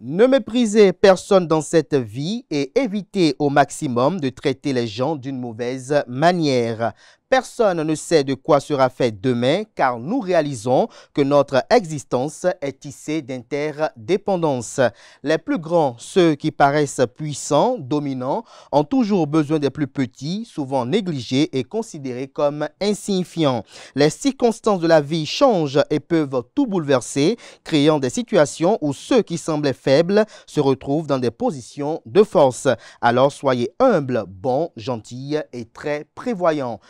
Ne méprisez personne dans cette vie et évitez au maximum de traiter les gens d'une mauvaise manière personne ne sait de quoi sera fait demain car nous réalisons que notre existence est tissée d'interdépendance. Les plus grands, ceux qui paraissent puissants, dominants, ont toujours besoin des plus petits, souvent négligés et considérés comme insignifiants. Les circonstances de la vie changent et peuvent tout bouleverser, créant des situations où ceux qui semblaient faibles se retrouvent dans des positions de force. Alors soyez humbles, bons, gentils et très prévoyants.